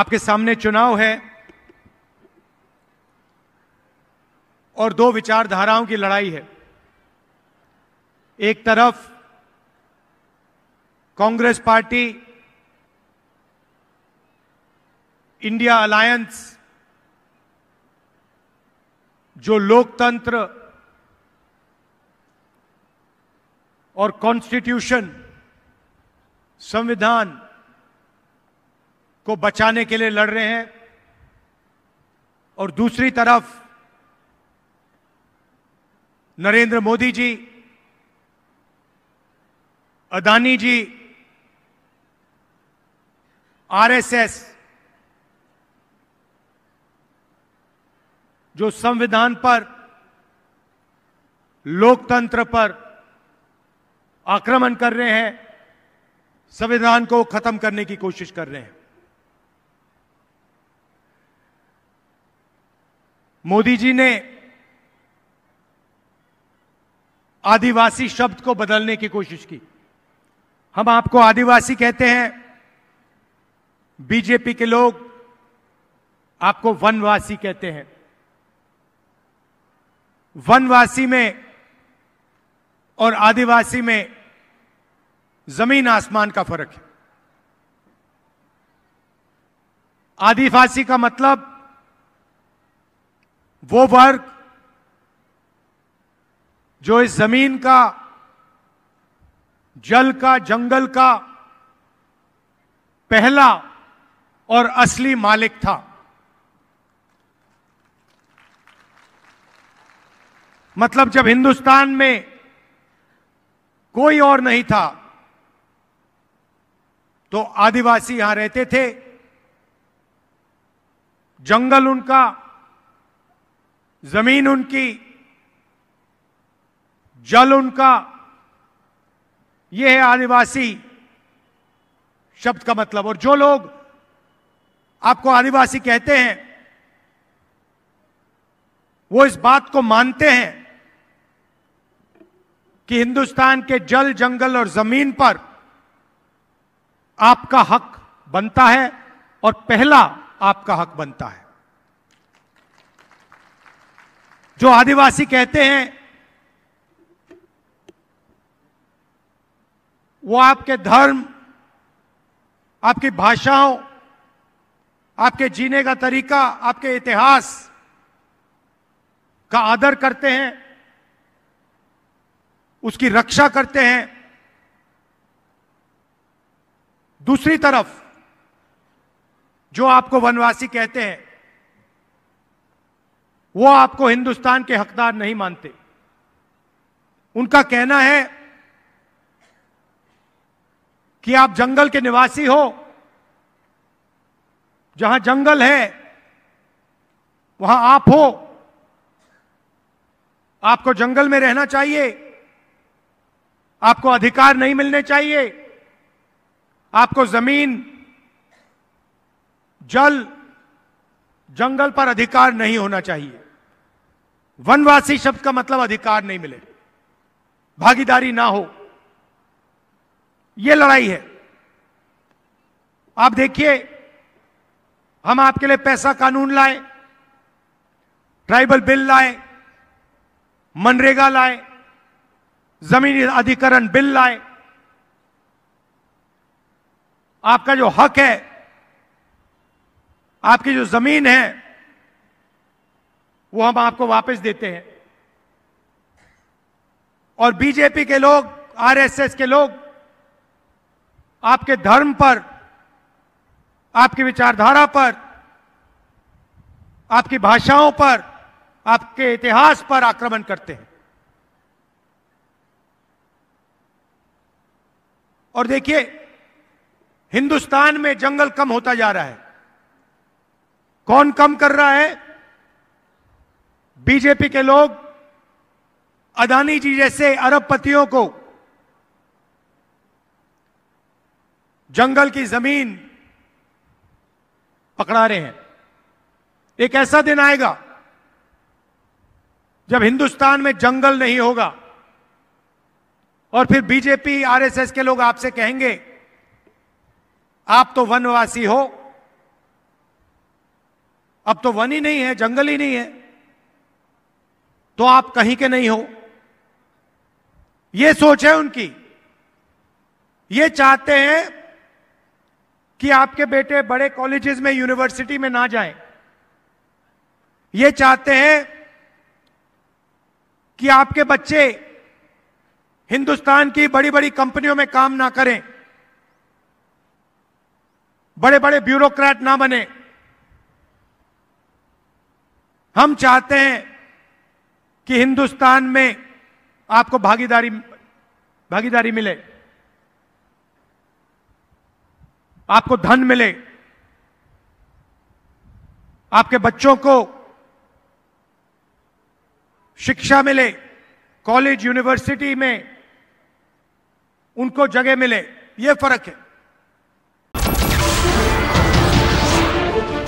आपके सामने चुनाव है और दो विचारधाराओं की लड़ाई है एक तरफ कांग्रेस पार्टी इंडिया अलायंस जो लोकतंत्र और कॉन्स्टिट्यूशन संविधान को बचाने के लिए लड़ रहे हैं और दूसरी तरफ नरेंद्र मोदी जी अदानी जी आरएसएस जो संविधान पर लोकतंत्र पर आक्रमण कर रहे हैं संविधान को खत्म करने की कोशिश कर रहे हैं मोदी जी ने आदिवासी शब्द को बदलने की कोशिश की हम आपको आदिवासी कहते हैं बीजेपी के लोग आपको वनवासी कहते हैं वनवासी में और आदिवासी में जमीन आसमान का फर्क है आदिवासी का मतलब वो वर्ग जो इस जमीन का जल का जंगल का पहला और असली मालिक था मतलब जब हिंदुस्तान में कोई और नहीं था तो आदिवासी यहां रहते थे जंगल उनका जमीन उनकी जल उनका यह है आदिवासी शब्द का मतलब और जो लोग आपको आदिवासी कहते हैं वो इस बात को मानते हैं कि हिंदुस्तान के जल जंगल और जमीन पर आपका हक बनता है और पहला आपका हक बनता है जो आदिवासी कहते हैं वो आपके धर्म आपकी भाषाओं आपके जीने का तरीका आपके इतिहास का आदर करते हैं उसकी रक्षा करते हैं दूसरी तरफ जो आपको वनवासी कहते हैं वो आपको हिंदुस्तान के हकदार नहीं मानते उनका कहना है कि आप जंगल के निवासी हो जहां जंगल है वहां आप हो आपको जंगल में रहना चाहिए आपको अधिकार नहीं मिलने चाहिए आपको जमीन जल जंगल पर अधिकार नहीं होना चाहिए वनवासी शब्द का मतलब अधिकार नहीं मिले भागीदारी ना हो यह लड़ाई है आप देखिए हम आपके लिए पैसा कानून लाए ट्राइबल बिल लाए मनरेगा लाए जमीन अधिकरण बिल लाए आपका जो हक है आपकी जो जमीन है वो हम आपको वापस देते हैं और बीजेपी के लोग आरएसएस के लोग आपके धर्म पर आपकी विचारधारा पर आपकी भाषाओं पर आपके इतिहास पर आक्रमण करते हैं और देखिए हिंदुस्तान में जंगल कम होता जा रहा है कौन कम कर रहा है बीजेपी के लोग अदानी जी जैसे अरबपतियों को जंगल की जमीन पकड़ा रहे हैं एक ऐसा दिन आएगा जब हिंदुस्तान में जंगल नहीं होगा और फिर बीजेपी आरएसएस के लोग आपसे कहेंगे आप तो वनवासी हो अब तो वन ही नहीं है जंगल ही नहीं है तो आप कहीं के नहीं हो यह सोच है उनकी ये चाहते हैं कि आपके बेटे बड़े कॉलेजेस में यूनिवर्सिटी में ना जाएं ये चाहते हैं कि आपके बच्चे हिंदुस्तान की बड़ी बड़ी कंपनियों में काम ना करें बड़े बड़े ब्यूरोक्रेट ना बने हम चाहते हैं कि हिंदुस्तान में आपको भागीदारी भागीदारी मिले आपको धन मिले आपके बच्चों को शिक्षा मिले कॉलेज यूनिवर्सिटी में उनको जगह मिले यह फर्क है